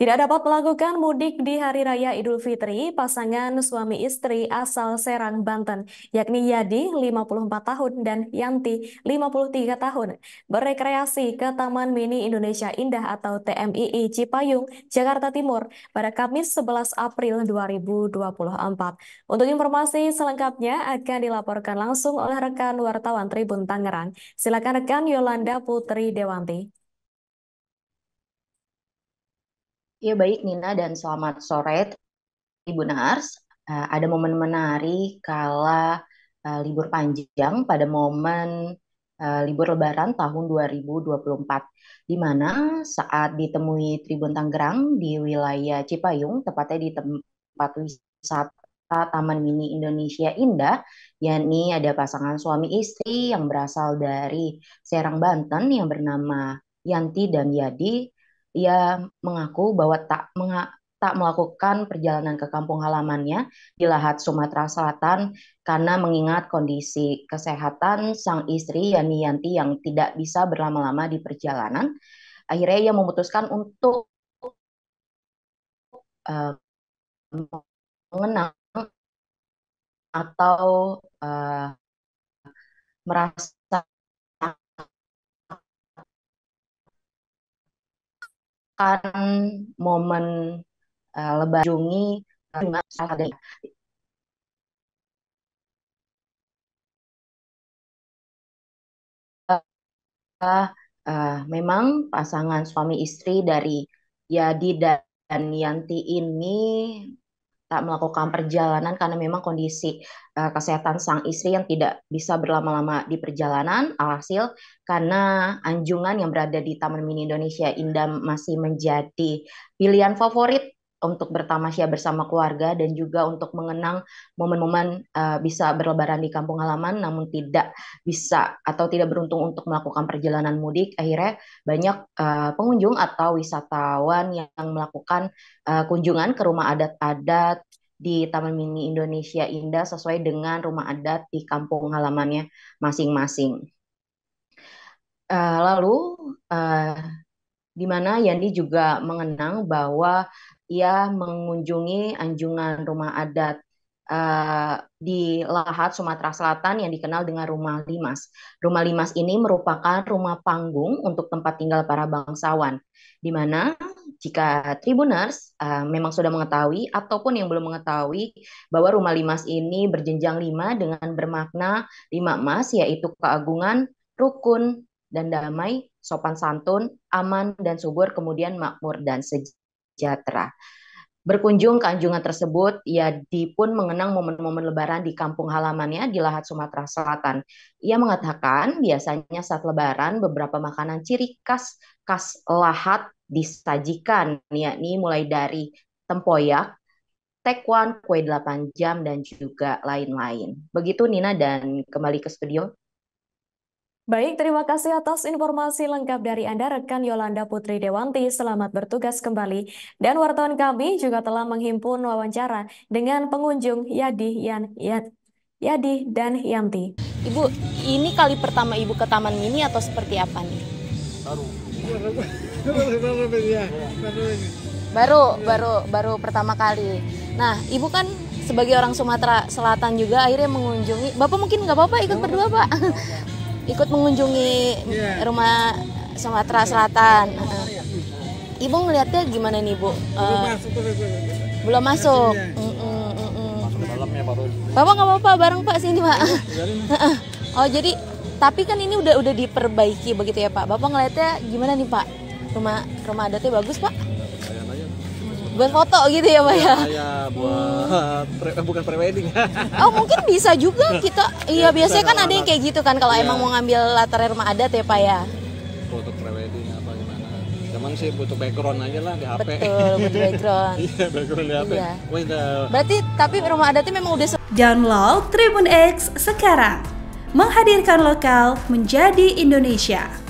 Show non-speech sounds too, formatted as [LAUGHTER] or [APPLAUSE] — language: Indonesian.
Tidak dapat melakukan mudik di Hari Raya Idul Fitri, pasangan suami istri asal Serang, Banten, yakni Yadi, 54 tahun, dan Yanti, 53 tahun, berekreasi ke Taman Mini Indonesia Indah atau TMII Cipayung, Jakarta Timur pada Kamis 11 April 2024. Untuk informasi selengkapnya akan dilaporkan langsung oleh rekan wartawan Tribun Tangerang. Silakan rekan Yolanda Putri Dewanti. Ya baik Nina dan selamat sore Ibu Nars. Eh, ada momen menarik kala eh, libur panjang pada momen eh, libur lebaran tahun 2024 di mana saat ditemui Tribun Tanggerang di wilayah Cipayung tepatnya di tempat wisata Taman Mini Indonesia Indah yakni ada pasangan suami istri yang berasal dari Serang Banten yang bernama Yanti dan Yadi ia mengaku bahwa tak menga tak melakukan perjalanan ke kampung halamannya di Lahat Sumatera Selatan karena mengingat kondisi kesehatan sang istri Yani Yanti yang tidak bisa berlama-lama di perjalanan. Akhirnya ia memutuskan untuk uh, mengenang atau uh, merasa memanfaatkan momen uh, lebaran jungi uh, salah Uh, uh, memang pasangan suami istri dari Yadi dan Yanti ini tak melakukan perjalanan karena memang kondisi uh, kesehatan sang istri yang tidak bisa berlama-lama di perjalanan. Alhasil karena anjungan yang berada di Taman Mini Indonesia Indah masih menjadi pilihan favorit untuk bertamasya bersama keluarga dan juga untuk mengenang momen-momen uh, bisa berlebaran di kampung halaman namun tidak bisa atau tidak beruntung untuk melakukan perjalanan mudik akhirnya banyak uh, pengunjung atau wisatawan yang melakukan uh, kunjungan ke rumah adat-adat di Taman Mini Indonesia Indah sesuai dengan rumah adat di kampung halamannya masing-masing. Uh, lalu uh, di mana Yandi juga mengenang bahwa ia mengunjungi anjungan rumah adat uh, di Lahat, Sumatera Selatan yang dikenal dengan Rumah Limas. Rumah Limas ini merupakan rumah panggung untuk tempat tinggal para bangsawan, di mana jika Tribuners uh, memang sudah mengetahui ataupun yang belum mengetahui bahwa rumah limas ini berjenjang lima dengan bermakna lima emas yaitu keagungan, rukun, dan damai, sopan santun, aman dan subur, kemudian makmur dan sejahtera sejahtera. Berkunjung ke anjungan tersebut, Yadi pun mengenang momen-momen lebaran di kampung halamannya di Lahat, Sumatera Selatan. Ia mengatakan biasanya saat lebaran beberapa makanan ciri khas khas Lahat disajikan, yakni mulai dari tempoyak, tekwan, kue 8 jam, dan juga lain-lain. Begitu Nina dan kembali ke studio. Baik, terima kasih atas informasi lengkap dari Anda, rekan Yolanda Putri Dewanti. Selamat bertugas kembali. Dan wartawan kami juga telah menghimpun wawancara dengan pengunjung Yadi, Yan, Yad, Yadi dan Yanti. Ibu, ini kali pertama Ibu ke Taman Mini atau seperti apa nih? Baru. Baru, baru, baru pertama kali. Nah, Ibu kan sebagai orang Sumatera Selatan juga akhirnya mengunjungi. Bapak mungkin nggak apa-apa ikut berdua, Pak ikut mengunjungi yeah. rumah Sumatera Selatan. Uh, ibu ngelihatnya gimana nih bu? Uh, belum masuk. Iya, Bapak nggak apa-apa bareng Pak sini Pak. Iya, [LAUGHS] oh jadi tapi kan ini udah udah diperbaiki begitu ya Pak. Bapak ngelihatnya gimana nih Pak? Rumah rumah adatnya bagus Pak? buat foto gitu ya pak ya, ya buat hmm. pre, eh, bukan prewedding oh mungkin bisa juga [LAUGHS] kita ya, iya ya, biasanya kan ada yang kayak gitu kan kalau ya. emang mau ngambil latar rumah adat ya pak ya foto prewedding apa gimana cuman sih butuh background aja lah di HP betul butuh [LAUGHS] background iya background di HP iya. Wait, berarti tapi rumah adatnya memang udah download Tribun X sekarang menghadirkan lokal menjadi Indonesia